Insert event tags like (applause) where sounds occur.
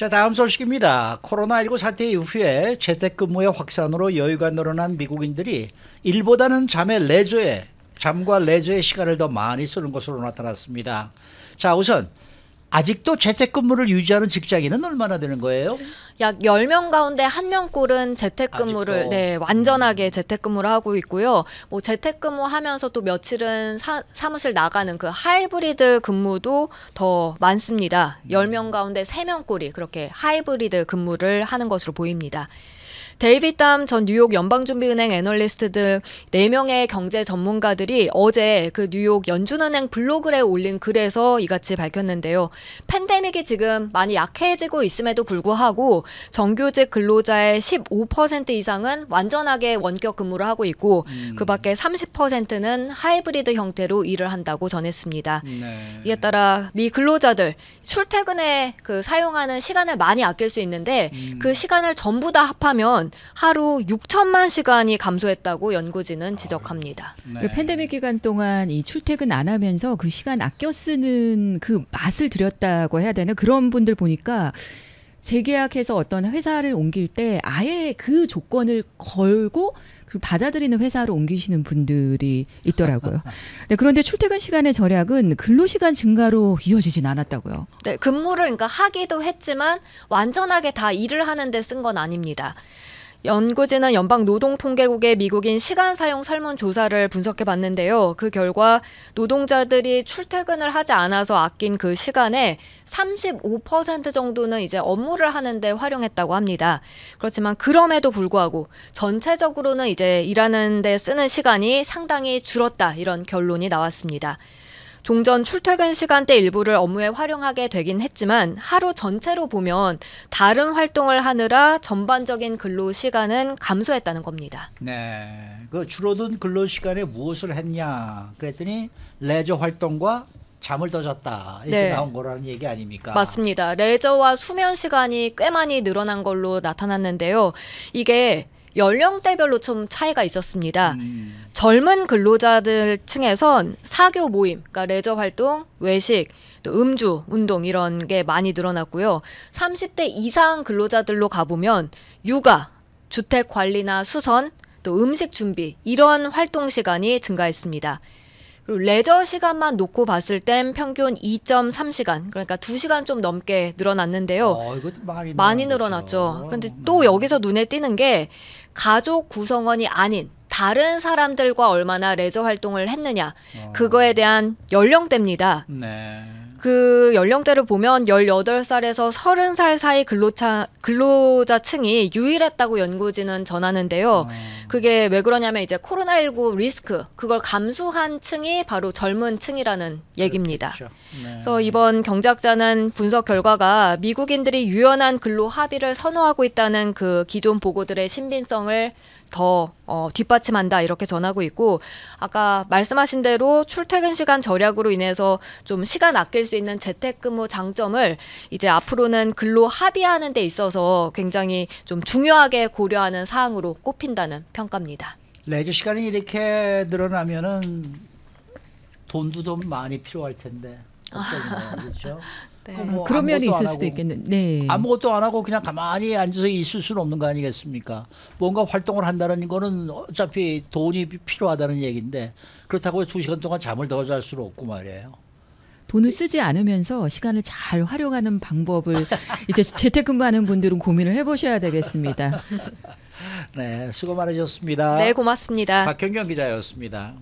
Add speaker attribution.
Speaker 1: 자 다음 소식입니다. 코로나19 사태 이후에 재택근무의 확산으로 여유가 늘어난 미국인들이 일보다는 잠의 레저에 잠과 레저의 시간을 더 많이 쓰는 것으로 나타났습니다. 자 우선 아직도 재택근무를 유지하는 직장인은 얼마나 되는 거예요? 약 10명 가운데 1명꼴은 재택근무를 아직도. 네, 완전하게
Speaker 2: 재택근무를 하고 있고요. 뭐 재택근무 하면서 또 며칠은 사, 사무실 나가는 그 하이브리드 근무도 더 많습니다. 10명 음. 가운데 3명꼴이 그렇게 하이브리드 근무를 하는 것으로 보입니다. 데이비 담전 뉴욕 연방준비은행 애널리스트 등 4명의 경제 전문가들이 어제 그 뉴욕 연준은행 블로그에 올린 글에서 이같이 밝혔는데요. 팬데믹이 지금 많이 약해지고 있음에도 불구하고 정규직 근로자의 15% 이상은 완전하게 원격 근무를 하고 있고 음. 그 밖에 30%는 하이브리드 형태로 일을 한다고 전했습니다. 네. 이에 따라 미 근로자들 출퇴근에 그 사용하는 시간을 많이 아낄 수 있는데 음. 그 시간을 전부 다 합하면 하루 6천만 시간이 감소했다고 연구진은 지적합니다. 네. 그
Speaker 3: 팬데믹 기간 동안 이 출퇴근 안 하면서 그 시간 아껴 쓰는 그 맛을 들였다고 해야 되는 그런 분들 보니까 재계약해서 어떤 회사를 옮길 때 아예 그 조건을 걸고 그 받아들이는 회사로 옮기시는 분들이 있더라고요. (laughs) 네, 그런데 출퇴근 시간의 절약은 근로시간 증가로 이어지진 않았다고요.
Speaker 2: 네, 근무를 그러니까 하기도 했지만 완전하게 다 일을 하는데 쓴 건 아닙니다. 연구진은 연방 노동통계국의 미국인 시간 사용 설문 조사를 분석해 봤는데요. 그 결과 노동자들이 출퇴근을 하지 않아서 아낀 그 시간에 35% 정도는 이제 업무를 하는데 활용했다고 합니다. 그렇지만 그럼에도 불구하고 전체적으로는 이제 일하는데 쓰는 시간이 상당히 줄었다 이런 결론이 나왔습니다. 종전 출퇴근 시간대 일부를 업무에 활용하게 되긴 했지만 하루 전체로 보면 다른 활동을 하느라 전반적인 근로 시간은 감소했다는 겁니다.
Speaker 1: 네. 그 줄어든 근로 시간에 무엇을 했냐 그랬더니 레저 활동과 잠을 더 잤다 이렇게 네. 나온 거라는 얘기 아닙니까?
Speaker 2: 맞습니다. 레저와 수면 시간이 꽤 많이 늘어난 걸로 나타났는데요. 이게 연령대별로 좀 차이가 있었습니다. 음. 젊은 근로자들 층에선 사교 모임, 그러니까 레저 활동, 외식, 또 음주, 운동 이런 게 많이 늘어났고요. 30대 이상 근로자들로 가보면 육아, 주택 관리나 수선, 또 음식 준비 이런 활동 시간이 증가했습니다. 그리고 레저 시간만 놓고 봤을 땐 평균 2.3시간, 그러니까 2시간 좀 넘게 늘어났는데요. 어, 많이, 많이 늘어났죠. 그런데 음. 또 여기서 눈에 띄는 게 가족 구성원이 아닌 다른 사람들과 얼마나 레저 활동을 했느냐 어. 그거에 대한 연령대입니다. 네. 그 연령대를 보면 18살에서 30살 사이 근로자, 근로자층이 유일했다고 연구진은 전하는데요. 어. 그게 왜 그러냐면 이제 코로나19 리스크 그걸 감수한 층이 바로 젊은 층이라는 얘기입니다. 그렇죠. 네. 그래서 이번 경작자는 분석 결과가 미국인들이 유연한 근로 합의를 선호하고 있다는 그 기존 보고들의 신빙성을 더 어, 뒷받침한다 이렇게 전하고 있고 아까 말씀하신 대로 출퇴근 시간 절약으로 인해서 좀 시간 아낄 수 있는 재택근무 장점을 이제 앞으로는 근로 합의하는 데 있어서 굉장히 좀 중요하게 고려하는 사항으로 꼽힌다는 평가입니다.
Speaker 1: 레저 네, 시간이 이렇게 늘어나면은 돈도 좀 많이 필요할 텐데 (laughs) 그렇죠? 네. 뭐 그런 면이 있을 수도 있겠는. 네. 아무것도 안 하고 그냥 가만히 앉아서 있을 수는 없는 거 아니겠습니까? 뭔가 활동을 한다는 거는 어차피 돈이 필요하다는 얘기인데 그렇다고 두 시간 동안 잠을 더 잘 수는 없고 말이에요.
Speaker 3: 돈을 쓰지 않으면서 시간을 잘 활용하는 방법을 이제 재택근무하는 분들은 고민을 해보셔야 되겠습니다. (laughs)
Speaker 1: 네, 수고 많으셨습니다. 네, 고맙습니다. 박현경 기자였습니다.